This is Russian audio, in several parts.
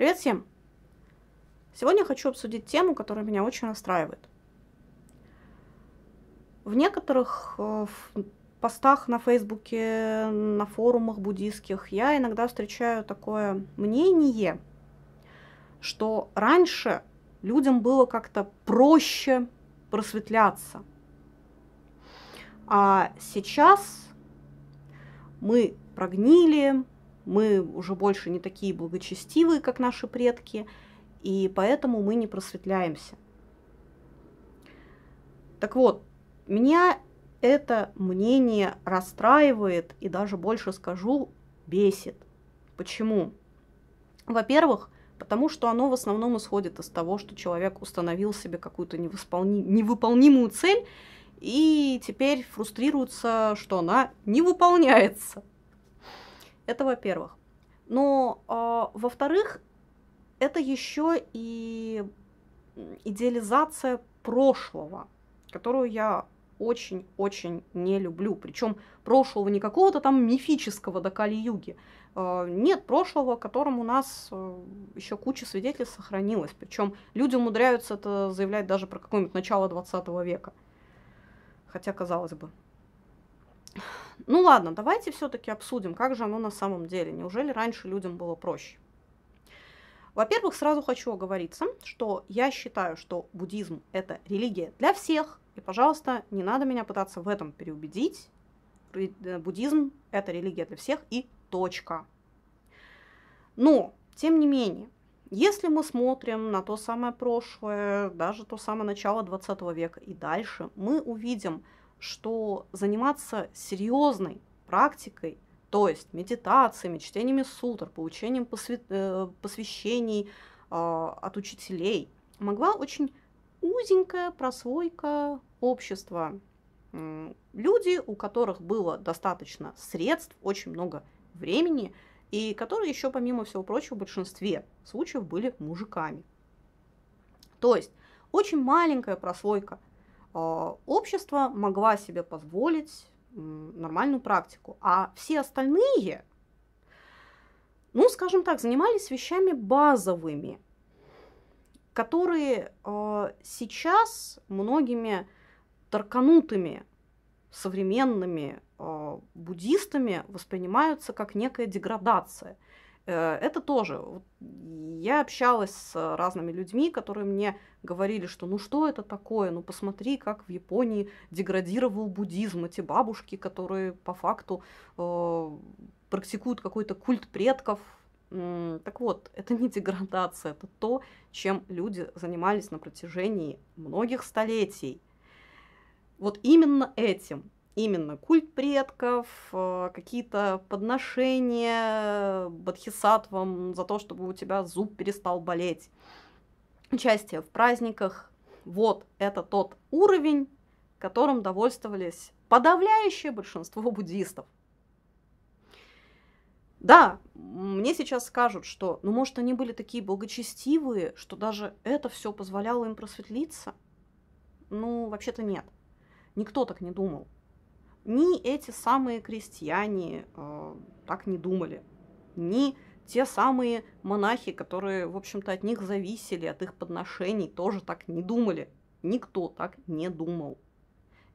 Привет всем! Сегодня хочу обсудить тему, которая меня очень расстраивает. В некоторых э, постах на Фейсбуке, на форумах буддийских я иногда встречаю такое мнение, что раньше людям было как-то проще просветляться. А сейчас мы прогнили, мы уже больше не такие благочестивые, как наши предки, и поэтому мы не просветляемся. Так вот, меня это мнение расстраивает и даже больше скажу, бесит. Почему? Во-первых, потому что оно в основном исходит из того, что человек установил себе какую-то невосполни... невыполнимую цель и теперь фрустрируется, что она не выполняется. Это во-первых. Но, э, во-вторых, это еще и идеализация прошлого, которую я очень-очень не люблю. Причем прошлого не какого-то там мифического до Кали-Юги. А, нет прошлого, которым у нас э, еще куча свидетельств сохранилось. Причем люди умудряются это заявлять даже про какое-нибудь начало 20 века. Хотя, казалось бы, ну ладно, давайте все-таки обсудим, как же оно на самом деле. Неужели раньше людям было проще? Во-первых, сразу хочу оговориться, что я считаю, что буддизм – это религия для всех, и, пожалуйста, не надо меня пытаться в этом переубедить. Э, буддизм – это религия для всех и точка. Но, тем не менее, если мы смотрим на то самое прошлое, даже то самое начало 20 века и дальше, мы увидим – что заниматься серьезной практикой, то есть медитациями, чтениями сутр, получением посвя... Э, посвящений э, от учителей, могла очень узенькая прослойка общества. Люди, у которых было достаточно средств, очень много времени, и которые еще, помимо всего прочего, в большинстве случаев были мужиками. То есть очень маленькая прослойка а, общество могла себе позволить нормальную практику. А все остальные, ну, скажем так, занимались вещами базовыми, которые а, сейчас многими торканутыми современными а, буддистами воспринимаются как некая деградация – Э, это тоже. Я общалась с разными людьми, которые мне говорили, что ну что это такое, ну посмотри, как в Японии деградировал буддизм, эти бабушки, которые по факту э, практикуют какой-то культ предков. Так вот, это не деградация, это то, чем люди занимались на протяжении многих столетий. Вот именно этим именно культ предков, э, какие-то подношения э, бодхисаттвам за то, чтобы у тебя зуб перестал болеть, участие в праздниках. Вот это тот уровень, которым довольствовались подавляющее большинство буддистов. Да, мне сейчас скажут, что, ну, может, они были такие благочестивые, что даже это все позволяло им просветлиться. Ну, вообще-то нет. Никто так не думал ни эти самые крестьяне э, так не думали, ни те самые монахи, которые, в общем-то, от них зависели, от их подношений, тоже так не думали. Никто так не думал.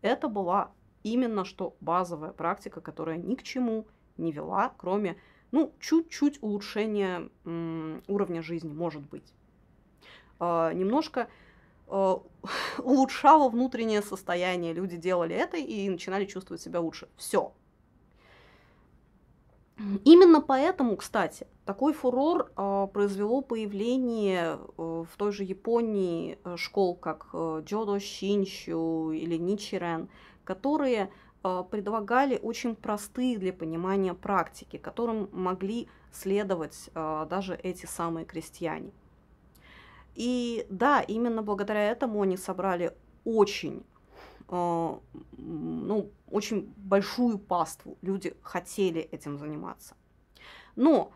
Это была именно что базовая практика, которая ни к чему не вела, кроме, ну, чуть-чуть улучшения м, уровня жизни, может быть. Э, немножко Э, улучшало внутреннее состояние. Люди делали это и начинали чувствовать себя лучше. Все. Именно поэтому, кстати, такой фурор э, произвело появление э, в той же Японии э, школ, как э, Джодо Шинчу или Ничирен, которые э, предлагали очень простые для понимания практики, которым могли следовать э, даже эти самые крестьяне. И да, именно благодаря этому они собрали очень, э, ну, очень большую паству. Люди хотели этим заниматься. Но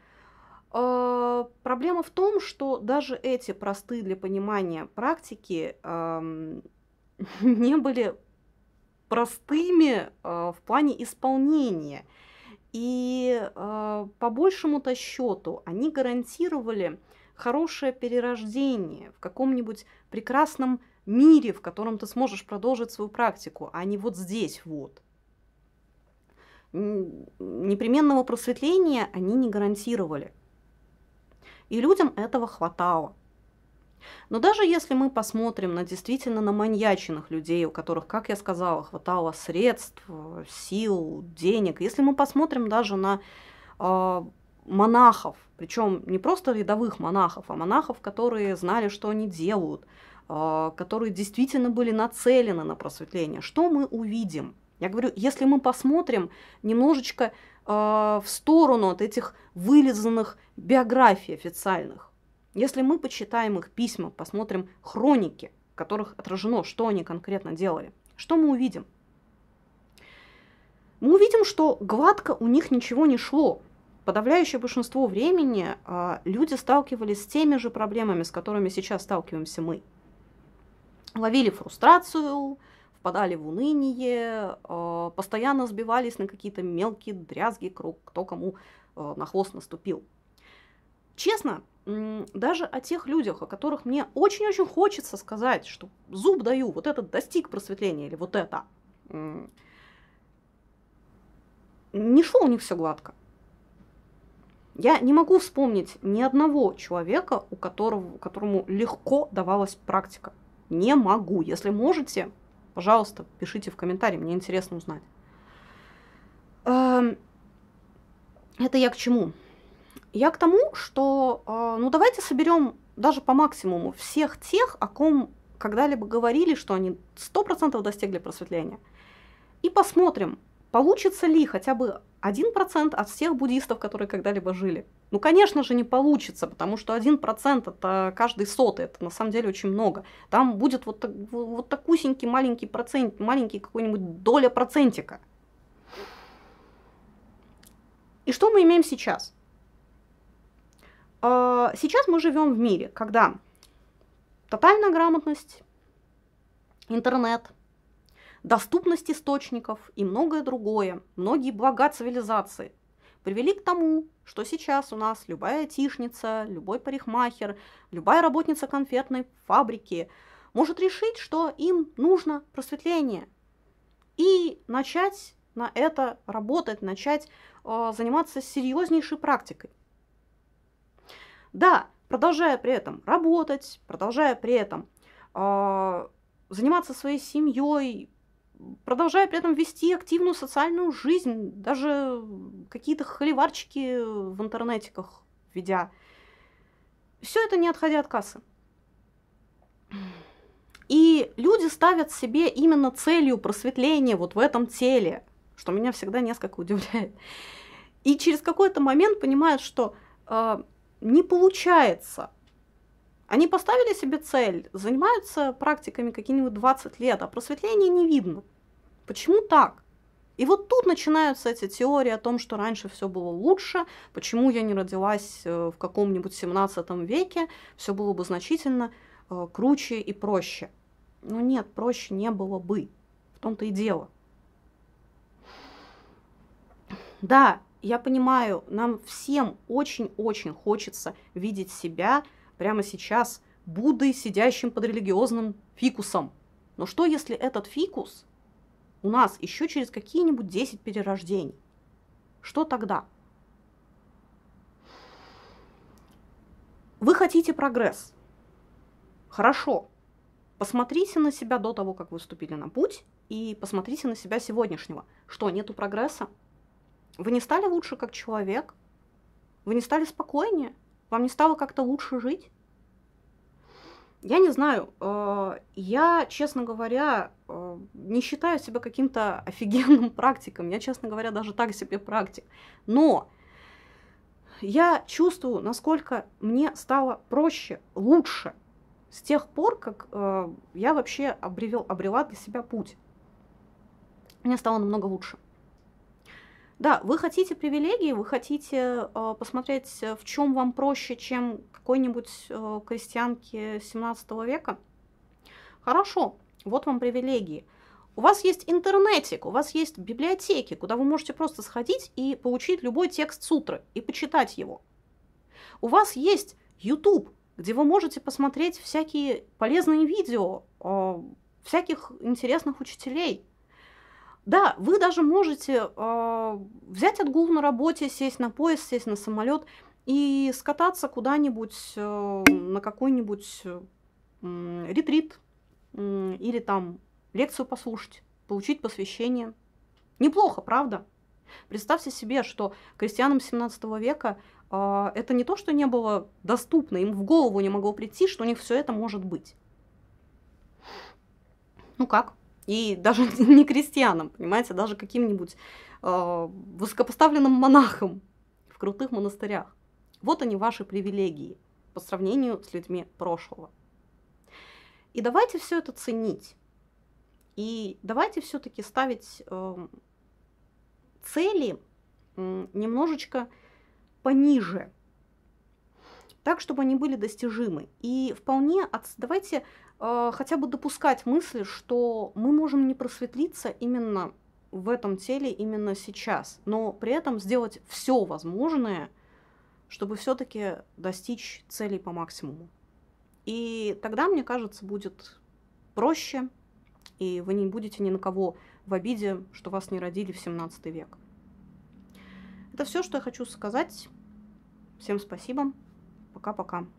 э, проблема в том, что даже эти простые для понимания практики э, не были простыми в плане исполнения. И по большему-то счету они гарантировали хорошее перерождение в каком-нибудь прекрасном мире, в котором ты сможешь продолжить свою практику, а не вот здесь вот. Непременного просветления они не гарантировали. И людям этого хватало. Но даже если мы посмотрим на действительно на маньяченных людей, у которых, как я сказала, хватало средств, сил, денег, если мы посмотрим даже на а, монахов, причем не просто рядовых монахов, а монахов, которые знали, что они делают, а, которые действительно были нацелены на просветление. Что мы увидим? Я говорю, если мы посмотрим немножечко а, в сторону от этих вылизанных биографий официальных, если мы почитаем их письма, посмотрим хроники, в которых отражено, что они конкретно делали, что мы увидим? Мы увидим, что гладко у них ничего не шло подавляющее большинство времени а, люди сталкивались с теми же проблемами, с которыми сейчас сталкиваемся мы. Ловили фрустрацию, впадали в уныние, а, постоянно сбивались на какие-то мелкие дрязги, круг. кто кому а, на хвост наступил. Честно, даже о тех людях, о которых мне очень-очень хочется сказать, что зуб даю, вот этот достиг просветления или вот это, не шло у них все гладко. Я не могу вспомнить ни одного человека, у которого, которому легко давалась практика. Не могу. Если можете, пожалуйста, пишите в комментарии, мне интересно узнать. Эм, это я к чему? Я к тому, что, э, ну давайте соберем даже по максимуму всех тех, о ком когда-либо говорили, что они 100% достигли просветления. И посмотрим, Получится ли хотя бы 1% от всех буддистов, которые когда-либо жили? Ну, конечно же, не получится, потому что 1% это каждый сотый, это на самом деле очень много. Там будет вот, так, вот такусенький маленький процент, маленький какой-нибудь доля процентика. И что мы имеем сейчас? А, сейчас мы живем в мире, когда тотальная грамотность, интернет – доступность источников и многое другое, многие блага цивилизации привели к тому, что сейчас у нас любая тишница, любой парикмахер, любая работница конфетной фабрики может решить, что им нужно просветление и начать на это работать, начать э, заниматься серьезнейшей практикой. Да, продолжая при этом работать, продолжая при этом э, заниматься своей семьей, продолжая при этом вести активную социальную жизнь, даже какие-то холиварчики в интернетиках ведя. Все это не отходя от кассы. И люди ставят себе именно целью просветления вот в этом теле, что меня всегда несколько удивляет. И через какой-то момент понимают, что э, не получается они поставили себе цель, занимаются практиками какие-нибудь 20 лет, а просветления не видно. Почему так? И вот тут начинаются эти теории о том, что раньше все было лучше, почему я не родилась э, в каком-нибудь 17 веке, все было бы значительно э, круче и проще. Но нет, проще не было бы. В том-то и дело. Да, я понимаю, нам всем очень-очень хочется видеть себя – прямо сейчас Буддой, сидящим под религиозным фикусом. Но что, если этот фикус у нас еще через какие-нибудь 10 перерождений? Что тогда? Вы хотите прогресс. Хорошо. Посмотрите на себя до того, как вы вступили на путь, и посмотрите на себя сегодняшнего. Что, нету прогресса? Вы не стали лучше как человек? Вы не стали спокойнее? Вам не стало как-то лучше жить? Я не знаю, э, я, честно говоря, э, не считаю себя каким-то офигенным практиком. Я, честно говоря, даже так себе практик. Но я чувствую, насколько мне стало проще, лучше с тех пор, как э, я вообще обрел, обрела для себя путь. Мне стало намного лучше. Да, вы хотите привилегии, вы хотите э, посмотреть, э, в чем вам проще, чем какой-нибудь э, крестьянке 17 века. Хорошо, вот вам привилегии. У вас есть интернетик, у вас есть библиотеки, куда вы можете просто сходить и получить любой текст сутры и почитать его. У вас есть YouTube, где вы можете посмотреть всякие полезные видео э, всяких интересных учителей – да, вы даже можете э, взять отгул на работе, сесть на поезд, сесть на самолет и скататься куда-нибудь э, на какой-нибудь э, ретрит э, или там лекцию послушать, получить посвящение. Неплохо, правда? Представьте себе, что крестьянам 17 века э, это не то, что не было доступно, им в голову не могло прийти, что у них все это может быть. Ну как? И даже не крестьянам, понимаете, а даже каким-нибудь э, высокопоставленным монахам в крутых монастырях. Вот они ваши привилегии по сравнению с людьми прошлого. И давайте все это ценить. И давайте все-таки ставить э, цели э, немножечко пониже, так, чтобы они были достижимы. И вполне от, давайте Э, хотя бы допускать мысли, что мы можем не просветлиться именно в этом теле именно сейчас, но при этом сделать все возможное, чтобы все-таки достичь целей по максимуму. И тогда, мне кажется, будет проще, и вы не будете ни на кого в обиде, что вас не родили в 17 век. Это все, что я хочу сказать. Всем спасибо. Пока-пока.